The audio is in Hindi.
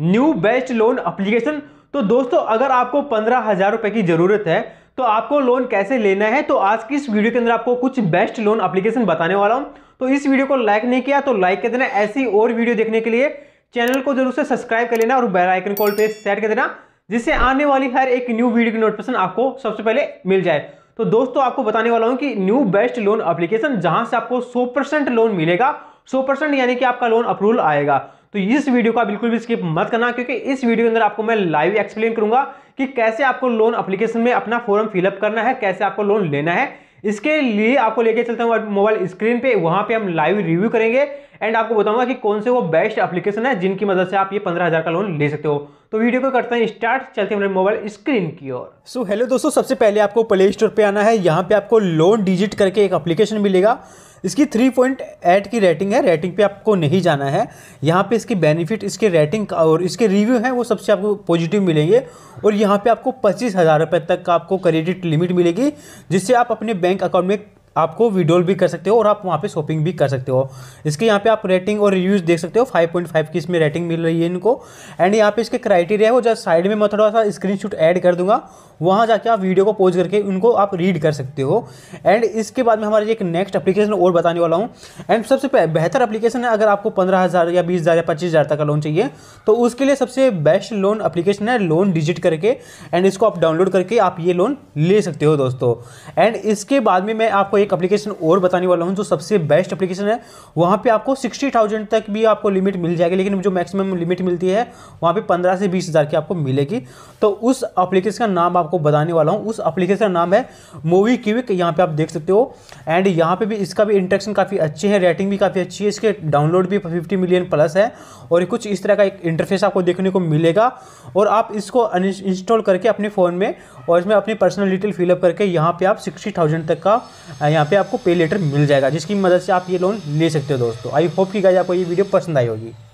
न्यू बेस्ट लोन अप्लीकेशन तो दोस्तों अगर आपको पंद्रह हजार रुपए की जरूरत है तो आपको लोन कैसे लेना है तो आज की इस वीडियो के अंदर आपको कुछ बेस्ट लोन अप्लीकेशन बताने वाला हूं तो इस वीडियो को लाइक नहीं किया तो लाइक कर देना ऐसी और वीडियो देखने के लिए चैनल को जरूर से सब्सक्राइब कर लेना और बेल आइकन कॉल पे सेट कर देना जिससे आने वाली हर एक न्यू वीडियो की नोटिफिकेशन आपको सबसे पहले मिल जाए तो दोस्तों आपको बताने वाला हूं कि न्यू बेस्ट लोन अप्लीकेशन जहां से आपको 100 परसेंट लोन मिलेगा 100 परसेंट यानी कि आपका लोन अप्रूवल आएगा तो इस वीडियो का बिल्कुल भी स्किप मत करना क्योंकि इस वीडियो के अंदर आपको मैं लाइव एक्सप्लेन करूंगा कि कैसे आपको लोन अप्लीकेशन में अपना फॉर्म फिलअप करना है कैसे आपको लोन लेना है इसके लिए आपको लेके चलता हूँ मोबाइल स्क्रीन पे वहाँ पे हम लाइव रिव्यू करेंगे एंड आपको बताऊंगा कि कौन से वो बेस्ट एप्लीकेशन है जिनकी मदद से आप ये पंद्रह हज़ार का लोन ले सकते हो तो वीडियो को करते हैं स्टार्ट चलते हमारे मोबाइल स्क्रीन की ओर सो हेलो दोस्तों सबसे पहले आपको प्ले स्टोर पर आना है यहाँ पे आपको लोन डिजिट करके एक अप्लीकेशन मिलेगा इसकी थ्री पॉइंट एट की रेटिंग है रेटिंग पे आपको नहीं जाना है यहाँ पे इसकी बेनिफिट इसके रेटिंग और इसके रिव्यू हैं वो सबसे आपको पॉजिटिव मिलेंगे और यहाँ पे आपको पच्चीस हज़ार रुपये तक का आपको क्रेडिट लिमिट मिलेगी जिससे आप अपने बैंक अकाउंट में आपको वीडियो भी कर सकते हो और आप वहाँ पे शॉपिंग भी कर सकते हो इसके यहाँ पे आप रेटिंग और रिव्यूज़ देख सकते हो 5.5 की इसमें रेटिंग मिल रही है इनको एंड यहाँ पे इसके क्राइटेरिया वो जस्ट साइड में मैं थोड़ा सा स्क्रीनशॉट ऐड कर दूंगा वहाँ जाके आप वीडियो को पोज करके उनको आप रीड कर सकते हो एंड इसके बाद में हमारे एक नेक्स्ट अपलीकेशन और बताने वाला हूँ एंड सबसे बेहतर अपलीकेशन है अगर आपको पंद्रह हज़ार या बीस हज़ार या पच्चीस हज़ार तक का लोन चाहिए तो उसके लिए सबसे बेस्ट लोन अपलीकेशन है लोन डिजिट करके एंड इसको आप डाउनलोड करके आप ये लोन ले सकते हो दोस्तों एंड इसके बाद में मैं आपको एक एक एप्लीकेशन और बताने वाला हूँ जो सबसे बेस्ट एप्लीकेशन है वहाँ पे आपको सिक्सटी थाउजेंड तक भी आपको लिमिट मिल जाएगी लेकिन जो मैक्सिमम लिमिट मिलती है वहाँ पे पंद्रह से बीस हज़ार की आपको मिलेगी तो उस एप्लीकेशन का नाम आपको बताने वाला हूँ उस एप्लीकेशन का नाम है मूवी क्विक यहाँ पर आप देख सकते हो एंड यहाँ पर भी इसका भी इंट्रेक्शन काफ़ी अच्छे है रेटिंग भी काफ़ी अच्छी है इसके डाउनलोड भी फिफ्टी मिलियन प्लस है और कुछ इस तरह का एक इंटरफेस आपको देखने को मिलेगा और आप इसको इंस्टॉल करके अपने फ़ोन में और इसमें अपनी पर्सनल डिटेल फिलअप करके यहाँ पर आप सिक्सटी तक का यहाँ पे आपको पे लेटर मिल जाएगा जिसकी मदद से आप ये लोन ले सकते हो दोस्तों आई होप कि गाइज आपको ये वीडियो पसंद आई होगी